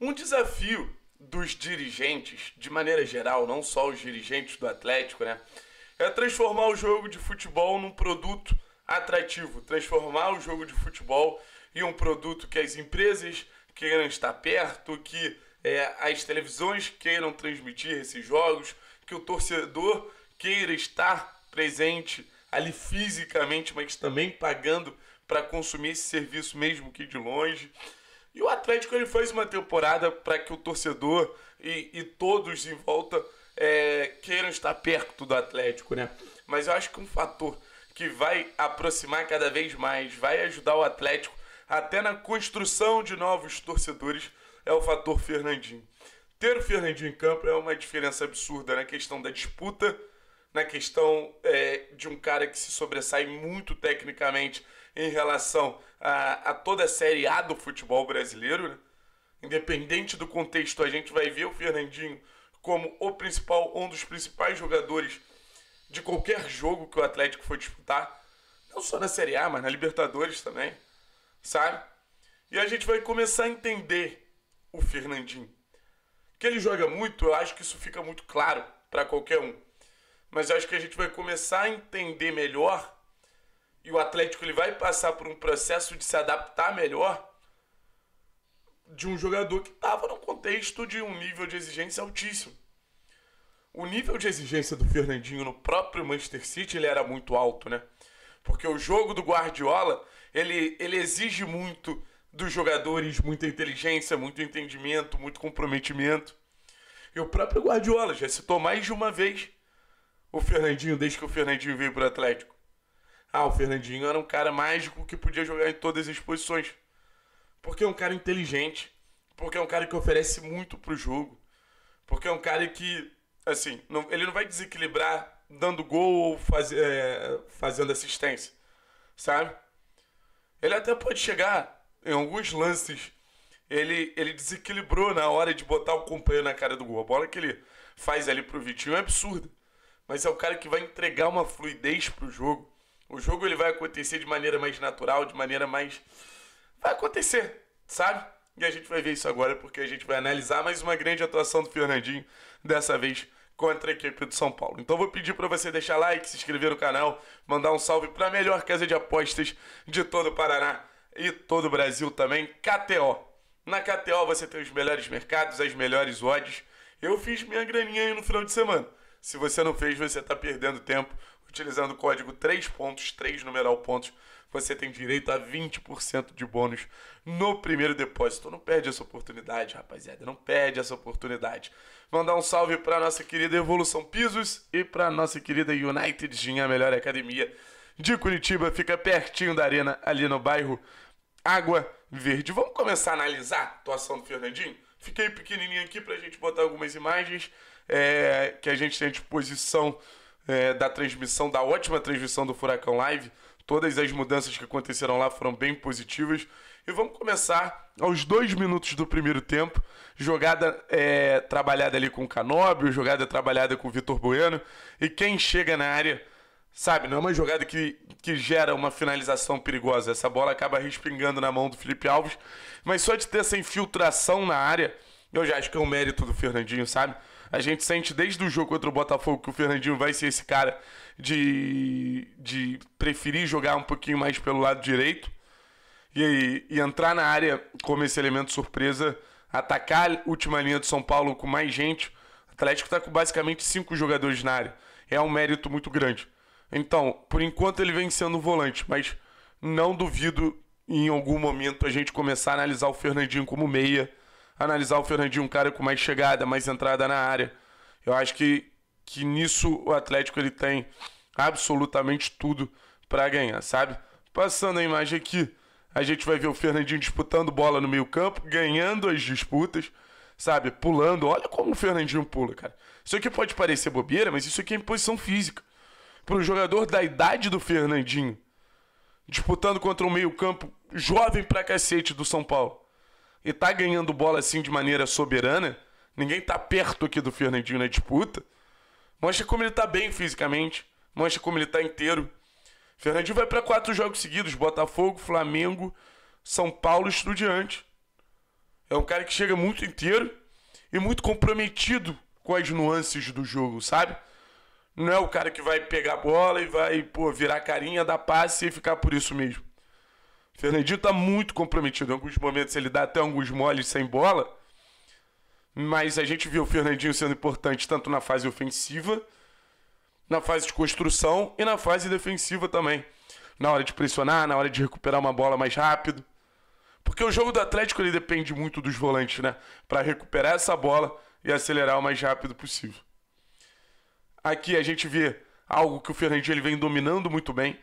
Um desafio dos dirigentes, de maneira geral, não só os dirigentes do Atlético, né? É transformar o jogo de futebol num produto atrativo, transformar o jogo de futebol em um produto que as empresas queiram estar perto, que é, as televisões queiram transmitir esses jogos, que o torcedor queira estar presente ali fisicamente, mas também pagando para consumir esse serviço mesmo que de longe. E o Atlético ele fez uma temporada para que o torcedor e, e todos em volta é, queiram estar perto do Atlético, né? Mas eu acho que um fator que vai aproximar cada vez mais, vai ajudar o Atlético até na construção de novos torcedores, é o fator Fernandinho. Ter o Fernandinho em campo é uma diferença absurda na questão da disputa na questão é, de um cara que se sobressai muito tecnicamente em relação a, a toda a Série A do futebol brasileiro. Né? Independente do contexto, a gente vai ver o Fernandinho como o principal, um dos principais jogadores de qualquer jogo que o Atlético for disputar. Não só na Série A, mas na Libertadores também. Sabe? E a gente vai começar a entender o Fernandinho. Que ele joga muito, eu acho que isso fica muito claro para qualquer um mas acho que a gente vai começar a entender melhor e o Atlético ele vai passar por um processo de se adaptar melhor de um jogador que estava no contexto de um nível de exigência altíssimo. O nível de exigência do Fernandinho no próprio Manchester City ele era muito alto, né? Porque o jogo do Guardiola ele, ele exige muito dos jogadores, muita inteligência, muito entendimento, muito comprometimento. E o próprio Guardiola já citou mais de uma vez o Fernandinho desde que o Fernandinho veio para o Atlético? Ah, o Fernandinho era um cara mágico que podia jogar em todas as posições. Porque é um cara inteligente, porque é um cara que oferece muito pro jogo, porque é um cara que, assim, não, ele não vai desequilibrar dando gol ou faz, é, fazendo assistência, sabe? Ele até pode chegar em alguns lances. Ele, ele desequilibrou na hora de botar o companheiro na cara do gol. A bola que ele faz ali pro Vitinho é absurda mas é o cara que vai entregar uma fluidez pro jogo. O jogo ele vai acontecer de maneira mais natural, de maneira mais. Vai acontecer, sabe? E a gente vai ver isso agora porque a gente vai analisar mais uma grande atuação do Fernandinho, dessa vez contra a equipe do São Paulo. Então vou pedir para você deixar like, se inscrever no canal, mandar um salve para a melhor casa de apostas de todo o Paraná e todo o Brasil também, KTO. Na KTO você tem os melhores mercados, as melhores odds. Eu fiz minha graninha aí no final de semana. Se você não fez, você está perdendo tempo. Utilizando o código 3 pontos, 3 numeral pontos, você tem direito a 20% de bônus no primeiro depósito. Não perde essa oportunidade, rapaziada. Não perde essa oportunidade. Mandar um salve para nossa querida Evolução Pisos e para nossa querida United Gym, a melhor academia de Curitiba. Fica pertinho da arena, ali no bairro Água Verde. Vamos começar a analisar a atuação do Fernandinho? Fiquei pequenininho aqui para a gente botar algumas imagens é, que a gente tem à disposição é, da transmissão, da ótima transmissão do Furacão Live. Todas as mudanças que aconteceram lá foram bem positivas. E vamos começar aos dois minutos do primeiro tempo. Jogada é, trabalhada ali com o Canóbio, jogada trabalhada com o Vitor Bueno. E quem chega na área, sabe, não é uma jogada que, que gera uma finalização perigosa. Essa bola acaba respingando na mão do Felipe Alves. Mas só de ter essa infiltração na área, eu já acho que é um mérito do Fernandinho, sabe? A gente sente desde o jogo contra o Botafogo que o Fernandinho vai ser esse cara de, de preferir jogar um pouquinho mais pelo lado direito e, e entrar na área como esse elemento surpresa, atacar a última linha do São Paulo com mais gente. O Atlético está com basicamente cinco jogadores na área. É um mérito muito grande. Então, por enquanto ele vem sendo volante, mas não duvido em algum momento a gente começar a analisar o Fernandinho como meia analisar o Fernandinho, um cara com mais chegada, mais entrada na área. Eu acho que, que nisso o Atlético ele tem absolutamente tudo para ganhar, sabe? Passando a imagem aqui, a gente vai ver o Fernandinho disputando bola no meio-campo, ganhando as disputas, sabe? Pulando. Olha como o Fernandinho pula, cara. Isso aqui pode parecer bobeira, mas isso aqui é imposição física. Para um jogador da idade do Fernandinho, disputando contra o meio-campo jovem pra cacete do São Paulo e tá ganhando bola assim de maneira soberana, ninguém tá perto aqui do Fernandinho na né, disputa, mostra como ele tá bem fisicamente, mostra como ele tá inteiro. Fernandinho vai para quatro jogos seguidos: Botafogo, Flamengo, São Paulo, Estudiante. É um cara que chega muito inteiro e muito comprometido com as nuances do jogo, sabe? Não é o cara que vai pegar a bola e vai, pô, virar carinha, dar passe e ficar por isso mesmo. Fernandinho tá muito comprometido. Em alguns momentos ele dá até alguns moles sem bola. Mas a gente viu o Fernandinho sendo importante tanto na fase ofensiva, na fase de construção e na fase defensiva também. Na hora de pressionar, na hora de recuperar uma bola mais rápido. Porque o jogo do Atlético ele depende muito dos volantes, né? Para recuperar essa bola e acelerar o mais rápido possível. Aqui a gente vê algo que o Fernandinho ele vem dominando muito bem.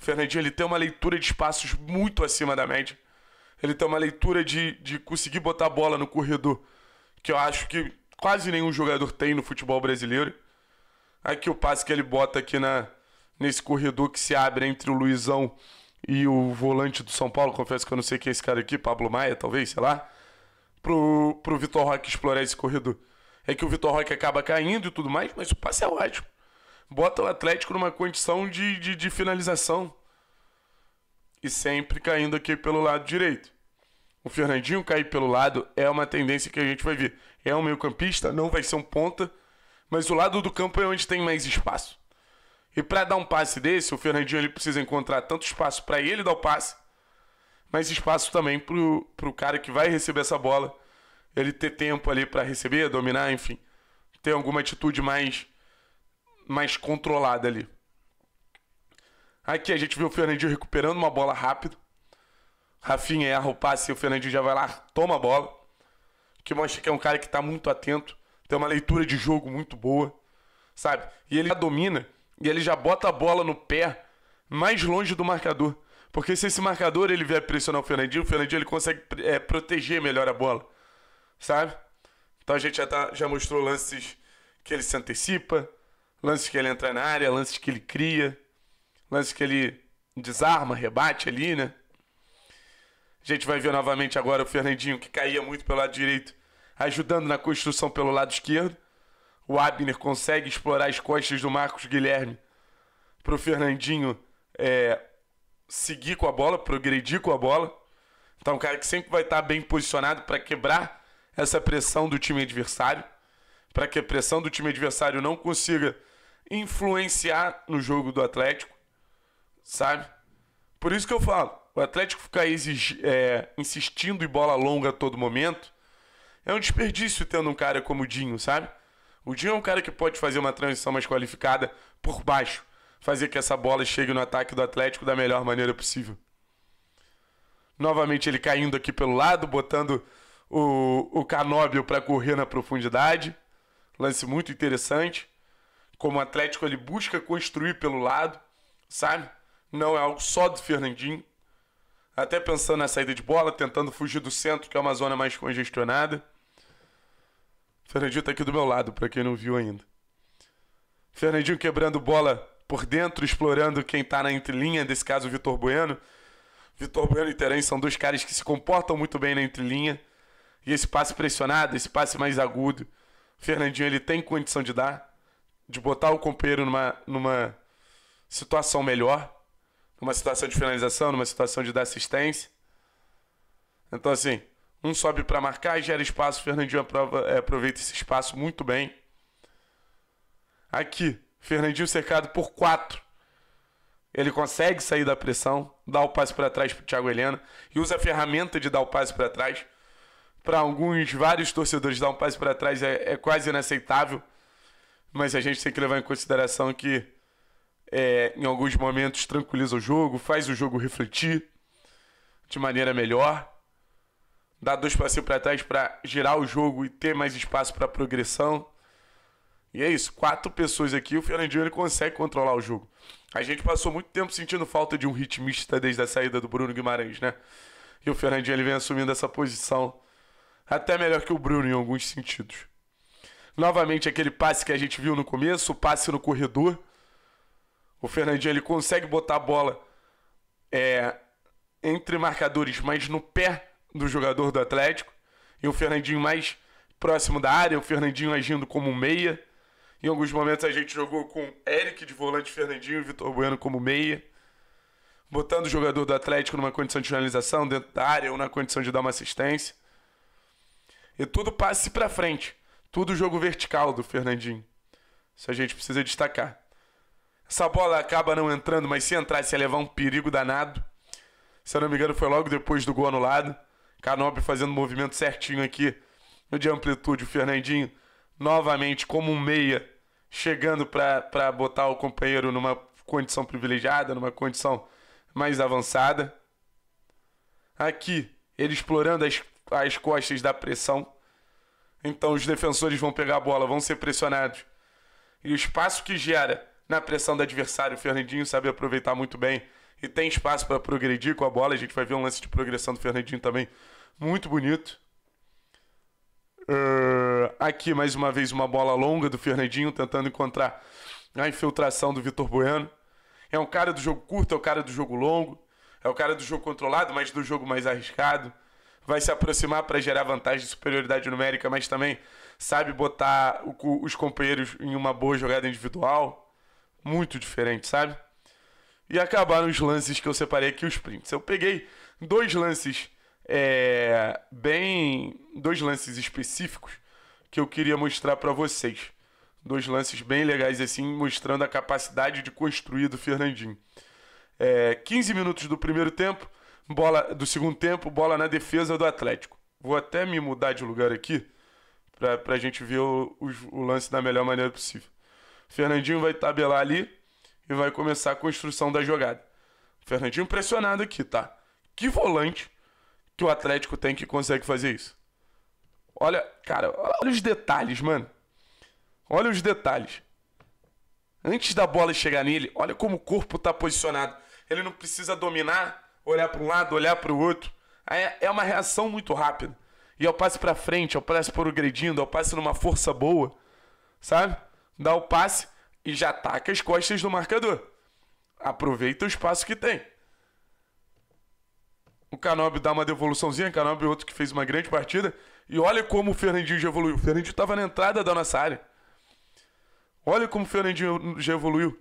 Fernandinho ele tem uma leitura de espaços muito acima da média. Ele tem uma leitura de, de conseguir botar a bola no corredor, que eu acho que quase nenhum jogador tem no futebol brasileiro. Aqui o passe que ele bota aqui na, nesse corredor que se abre entre o Luizão e o volante do São Paulo, confesso que eu não sei quem é esse cara aqui, Pablo Maia, talvez, sei lá, pro, pro Vitor Roque explorar esse corredor. É que o Vitor Roque acaba caindo e tudo mais, mas o passe é ótimo bota o Atlético numa condição de, de, de finalização. E sempre caindo aqui pelo lado direito. O Fernandinho cair pelo lado é uma tendência que a gente vai ver. É um meio-campista, não vai ser um ponta, mas o lado do campo é onde tem mais espaço. E para dar um passe desse, o Fernandinho ele precisa encontrar tanto espaço para ele dar o passe, mas espaço também para o cara que vai receber essa bola, ele ter tempo ali para receber, dominar, enfim, ter alguma atitude mais mais controlada ali. Aqui a gente viu o Fernandinho recuperando uma bola rápido. Rafinha erra o passe e o Fernandinho já vai lá, toma a bola. Que mostra que é um cara que está muito atento, tem uma leitura de jogo muito boa, sabe? E ele já domina e ele já bota a bola no pé mais longe do marcador. Porque se esse marcador ele vier pressionar o Fernandinho, o Fernandinho ele consegue é, proteger melhor a bola, sabe? Então a gente já, tá, já mostrou lances que ele se antecipa, lances que ele entra na área, lances que ele cria, lances que ele desarma, rebate ali, né? A gente vai ver novamente agora o Fernandinho, que caía muito pelo lado direito, ajudando na construção pelo lado esquerdo. O Abner consegue explorar as costas do Marcos Guilherme para o Fernandinho é, seguir com a bola, progredir com a bola. Então, é um cara que sempre vai estar bem posicionado para quebrar essa pressão do time adversário, para que a pressão do time adversário não consiga influenciar no jogo do Atlético, sabe? Por isso que eu falo, o Atlético ficar é, insistindo em bola longa a todo momento é um desperdício tendo um cara como o Dinho, sabe? O Dinho é um cara que pode fazer uma transição mais qualificada por baixo, fazer que essa bola chegue no ataque do Atlético da melhor maneira possível. Novamente ele caindo aqui pelo lado, botando o, o Canóbio para correr na profundidade. Lance muito interessante como o Atlético ele busca construir pelo lado, sabe? Não é algo só do Fernandinho. Até pensando na saída de bola, tentando fugir do centro, que é uma zona mais congestionada. O Fernandinho tá aqui do meu lado, para quem não viu ainda. Fernandinho quebrando bola por dentro, explorando quem tá na entrelinha, desse caso o Vitor Bueno. Vitor Bueno e Terence são dois caras que se comportam muito bem na entrelinha. E esse passe pressionado, esse passe mais agudo, o Fernandinho ele tem condição de dar de botar o companheiro numa, numa situação melhor, numa situação de finalização, numa situação de dar assistência. Então, assim, um sobe para marcar e gera espaço. O Fernandinho aprova, é, aproveita esse espaço muito bem. Aqui, Fernandinho cercado por quatro. Ele consegue sair da pressão, dá o passe para trás para Thiago Helena e usa a ferramenta de dar o passe para trás. Para alguns, vários torcedores, dar um passe para trás é, é quase inaceitável mas a gente tem que levar em consideração que é, em alguns momentos tranquiliza o jogo, faz o jogo refletir de maneira melhor, dá dois passos para trás para girar o jogo e ter mais espaço para progressão. E é isso, quatro pessoas aqui, o Fernandinho ele consegue controlar o jogo. A gente passou muito tempo sentindo falta de um ritmista desde a saída do Bruno Guimarães, né? E o Fernandinho ele vem assumindo essa posição até melhor que o Bruno em alguns sentidos. Novamente aquele passe que a gente viu no começo, o passe no corredor. O Fernandinho ele consegue botar a bola é, entre marcadores, mas no pé do jogador do Atlético. E o Fernandinho mais próximo da área, o Fernandinho agindo como meia. Em alguns momentos a gente jogou com Eric de volante, Fernandinho e Vitor Bueno como meia. Botando o jogador do Atlético numa condição de finalização dentro da área ou na condição de dar uma assistência. E tudo passe para frente. Tudo jogo vertical do Fernandinho. Isso a gente precisa destacar. Essa bola acaba não entrando, mas se entrasse ia levar um perigo danado. Se eu não me engano, foi logo depois do gol anulado. Canobi fazendo o movimento certinho aqui de amplitude. O Fernandinho novamente como um meia, chegando para botar o companheiro numa condição privilegiada, numa condição mais avançada. Aqui, ele explorando as, as costas da pressão. Então os defensores vão pegar a bola, vão ser pressionados. E o espaço que gera na pressão do adversário, o Fernandinho sabe aproveitar muito bem e tem espaço para progredir com a bola. A gente vai ver um lance de progressão do Fernandinho também muito bonito. Uh, aqui mais uma vez uma bola longa do Fernandinho tentando encontrar a infiltração do Vitor Bueno. É um cara do jogo curto, é o um cara do jogo longo, é o cara do jogo controlado, mas do jogo mais arriscado vai se aproximar para gerar vantagem de superioridade numérica, mas também sabe botar o, os companheiros em uma boa jogada individual. Muito diferente, sabe? E acabaram os lances que eu separei aqui, os prints. Eu peguei dois lances é, bem. dois lances específicos que eu queria mostrar para vocês. Dois lances bem legais, assim, mostrando a capacidade de construir do Fernandinho. É, 15 minutos do primeiro tempo, bola do segundo tempo, bola na defesa do Atlético. Vou até me mudar de lugar aqui pra, a gente ver o, o, o lance da melhor maneira possível. O Fernandinho vai tabelar ali e vai começar a construção da jogada. O Fernandinho pressionado aqui, tá? Que volante que o Atlético tem que consegue fazer isso? Olha, cara, olha os detalhes, mano. Olha os detalhes. Antes da bola chegar nele, olha como o corpo tá posicionado. Ele não precisa dominar olhar para um lado, olhar para o outro. É, é uma reação muito rápida. E o passe para frente, o passe progredindo, o passe numa força boa, sabe? Dá o passe e já ataca as costas do marcador. Aproveita o espaço que tem. O Canobi dá uma devoluçãozinha, o Canobi é outro que fez uma grande partida. E olha como o Fernandinho já evoluiu. O Fernandinho estava na entrada da nossa área. Olha como o Fernandinho já evoluiu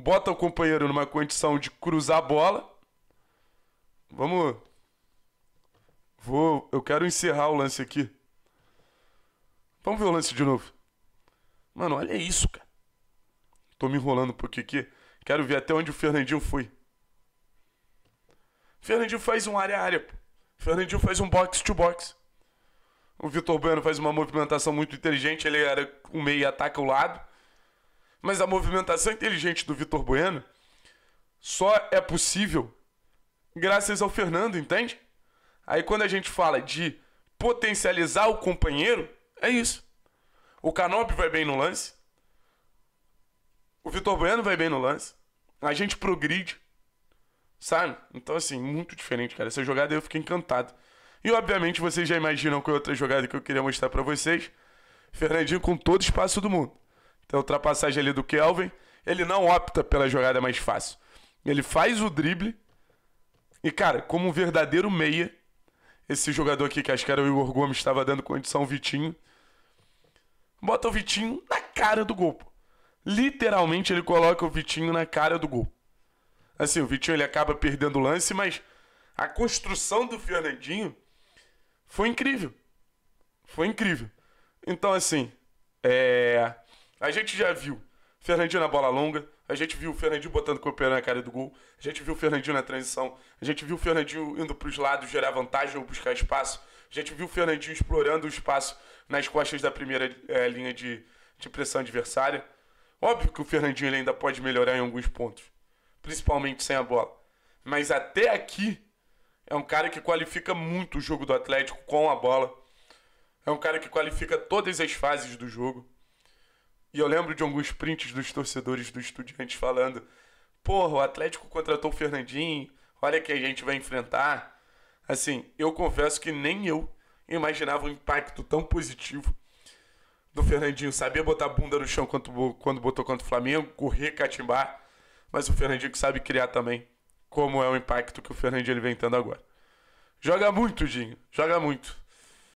bota o companheiro numa condição de cruzar a bola. Vamos. Vou. Eu quero encerrar o lance aqui. Vamos ver o lance de novo. Mano, olha isso, cara. Tô me enrolando porque aqui. Quero ver até onde o Fernandinho foi. Fernandinho faz um área-área, Fernandinho faz um box-to-box. O Vitor Bueno faz uma movimentação muito inteligente. Ele era um meio e ataca o lado. Mas a movimentação inteligente do Vitor Bueno só é possível graças ao Fernando, entende? Aí quando a gente fala de potencializar o companheiro, é isso. O Canopy vai bem no lance. O Vitor Bueno vai bem no lance. A gente progride. Sabe? Então, assim, muito diferente, cara. Essa jogada eu fiquei encantado. E, obviamente, vocês já imaginam qual é outra jogada que eu queria mostrar para vocês. Fernandinho com todo espaço do mundo. Tem então, a ultrapassagem ali do Kelvin. Ele não opta pela jogada mais fácil. Ele faz o drible. E, cara, como um verdadeiro meia, esse jogador aqui, que acho que era o Igor Gomes, estava dando condição ao Vitinho. Bota o Vitinho na cara do gol. Literalmente, ele coloca o Vitinho na cara do gol. Assim, o Vitinho ele acaba perdendo o lance, mas a construção do Fernandinho foi incrível. Foi incrível. Então, assim, é... A gente já viu Fernandinho na bola longa, a gente viu o Fernandinho botando cooperando na cara do gol, a gente viu o Fernandinho na transição, a gente viu o Fernandinho indo para os lados gerar vantagem ou buscar espaço, a gente viu o Fernandinho explorando o espaço nas costas da primeira é, linha de, de pressão adversária. Óbvio que o Fernandinho ele ainda pode melhorar em alguns pontos, principalmente sem a bola. Mas até aqui é um cara que qualifica muito o jogo do Atlético com a bola. É um cara que qualifica todas as fases do jogo. E eu lembro de alguns prints dos torcedores do Estudiantes falando: porra, o Atlético contratou o Fernandinho, olha que a gente vai enfrentar. Assim, eu confesso que nem eu imaginava um impacto tão positivo do Fernandinho. Sabia botar a bunda no chão quando, quando botou contra o Flamengo, correr, catimbar. Mas o Fernandinho que sabe criar também, como é o impacto que o Fernandinho ele vem tendo agora. Joga muito, Dinho, joga muito.